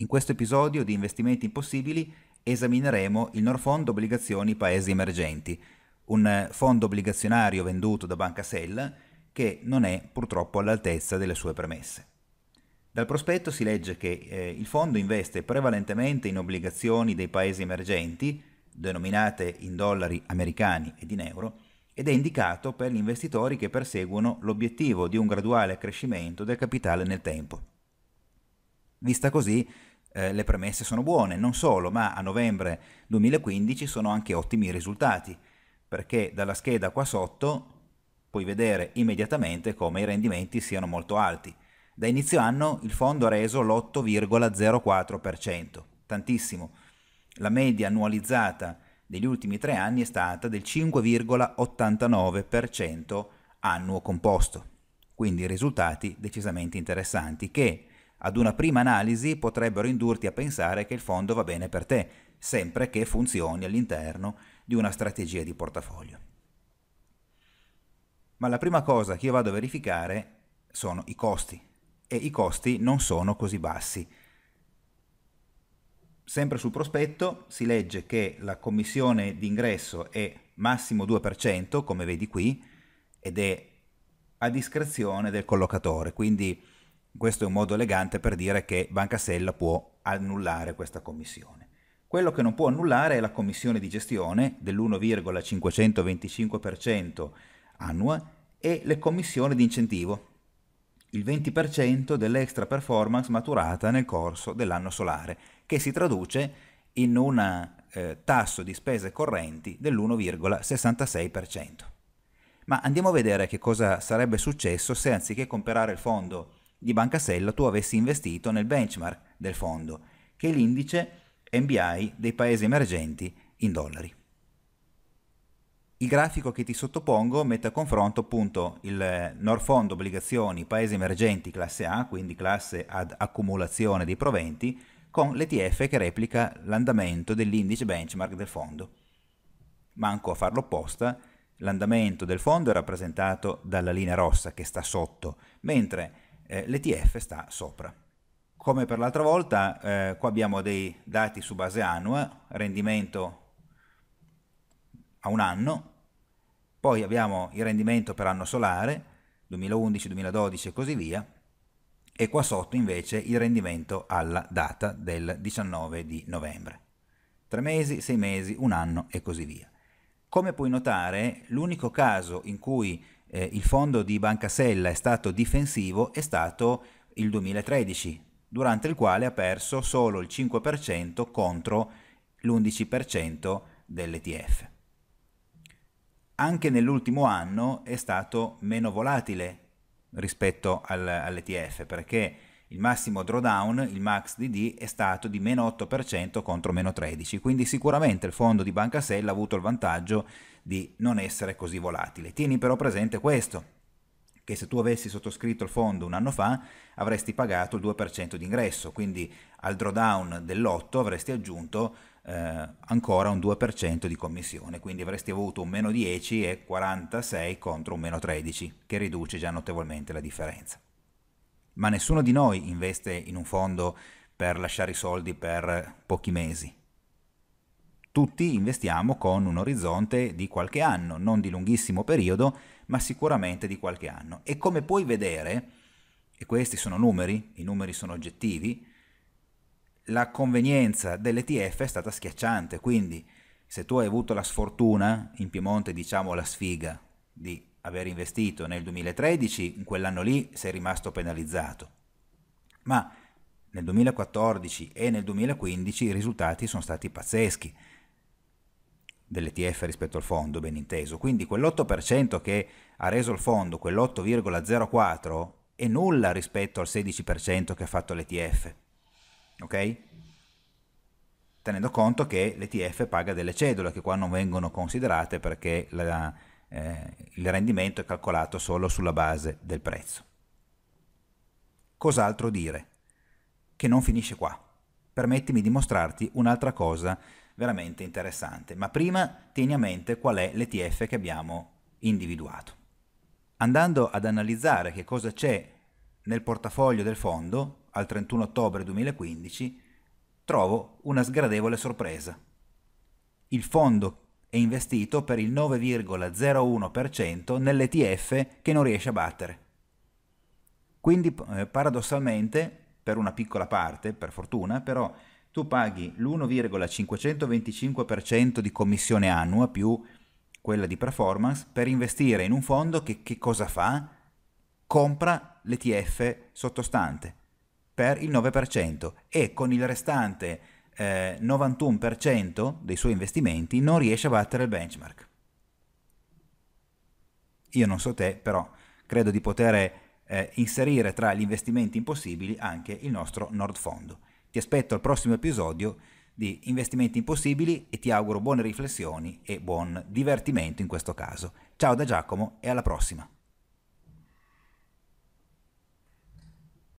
In questo episodio di Investimenti Impossibili esamineremo il Norfond Obbligazioni Paesi Emergenti, un fondo obbligazionario venduto da Banca Sell che non è purtroppo all'altezza delle sue premesse. Dal prospetto si legge che eh, il fondo investe prevalentemente in obbligazioni dei paesi emergenti, denominate in dollari americani ed in euro, ed è indicato per gli investitori che perseguono l'obiettivo di un graduale accrescimento del capitale nel tempo. Vista così, eh, le premesse sono buone, non solo, ma a novembre 2015 sono anche ottimi i risultati, perché dalla scheda qua sotto puoi vedere immediatamente come i rendimenti siano molto alti. Da inizio anno il fondo ha reso l'8,04%, tantissimo. La media annualizzata degli ultimi tre anni è stata del 5,89% annuo composto. Quindi risultati decisamente interessanti che ad una prima analisi potrebbero indurti a pensare che il fondo va bene per te, sempre che funzioni all'interno di una strategia di portafoglio. Ma la prima cosa che io vado a verificare sono i costi e i costi non sono così bassi. Sempre sul prospetto si legge che la commissione d'ingresso è massimo 2%, come vedi qui, ed è a discrezione del collocatore, quindi questo è un modo elegante per dire che Banca Sella può annullare questa commissione. Quello che non può annullare è la commissione di gestione dell'1,525% annua e le commissioni di incentivo, il 20% dell'extra performance maturata nel corso dell'anno solare, che si traduce in un eh, tasso di spese correnti dell'1,66%. Ma andiamo a vedere che cosa sarebbe successo se anziché comprare il fondo di Bancasella tu avessi investito nel benchmark del fondo, che è l'indice MBI dei paesi emergenti in dollari. Il grafico che ti sottopongo mette a confronto appunto il Norfond obbligazioni paesi emergenti classe A, quindi classe ad accumulazione dei proventi, con l'ETF che replica l'andamento dell'indice benchmark del fondo. Manco a farlo opposta, l'andamento del fondo è rappresentato dalla linea rossa che sta sotto, mentre eh, l'ETF sta sopra. Come per l'altra volta, eh, qua abbiamo dei dati su base annua, rendimento a un anno, poi abbiamo il rendimento per anno solare, 2011, 2012 e così via, e qua sotto invece il rendimento alla data del 19 di novembre. Tre mesi, sei mesi, un anno e così via. Come puoi notare, l'unico caso in cui eh, il fondo di Banca Sella è stato difensivo è stato il 2013, durante il quale ha perso solo il 5% contro l'11% dell'ETF. Anche nell'ultimo anno è stato meno volatile rispetto al, all'ETF perché il massimo drawdown, il max DD, è stato di meno 8% contro meno 13%, quindi sicuramente il fondo di Banca Sella ha avuto il vantaggio di non essere così volatile. Tieni però presente questo, che se tu avessi sottoscritto il fondo un anno fa avresti pagato il 2% di ingresso, quindi al drawdown dell'8 avresti aggiunto eh, ancora un 2% di commissione, quindi avresti avuto un meno 10 e 46 contro un meno 13, che riduce già notevolmente la differenza ma nessuno di noi investe in un fondo per lasciare i soldi per pochi mesi. Tutti investiamo con un orizzonte di qualche anno, non di lunghissimo periodo, ma sicuramente di qualche anno. E come puoi vedere, e questi sono numeri, i numeri sono oggettivi, la convenienza dell'ETF è stata schiacciante, quindi se tu hai avuto la sfortuna, in Piemonte diciamo la sfiga, di aver investito nel 2013, in quell'anno lì sei rimasto penalizzato. Ma nel 2014 e nel 2015 i risultati sono stati pazzeschi dell'ETF rispetto al fondo, ben inteso. Quindi quell'8% che ha reso il fondo, quell'8,04 è nulla rispetto al 16% che ha fatto l'ETF. Ok? Tenendo conto che l'ETF paga delle cedole che qua non vengono considerate perché la, eh, il rendimento è calcolato solo sulla base del prezzo. Cos'altro dire? Che non finisce qua. Permettimi di mostrarti un'altra cosa veramente interessante, ma prima tieni a mente qual è l'ETF che abbiamo individuato. Andando ad analizzare che cosa c'è nel portafoglio del fondo al 31 ottobre 2015, trovo una sgradevole sorpresa. Il fondo e investito per il 9,01% nell'ETF che non riesce a battere. Quindi eh, paradossalmente, per una piccola parte, per fortuna, però tu paghi l'1,525% di commissione annua più quella di performance per investire in un fondo che, che cosa fa? Compra l'ETF sottostante per il 9% e con il restante eh, 91% dei suoi investimenti non riesce a battere il benchmark. Io non so te, però credo di poter eh, inserire tra gli investimenti impossibili anche il nostro Nordfondo. Ti aspetto al prossimo episodio di Investimenti Impossibili e ti auguro buone riflessioni e buon divertimento in questo caso. Ciao da Giacomo e alla prossima!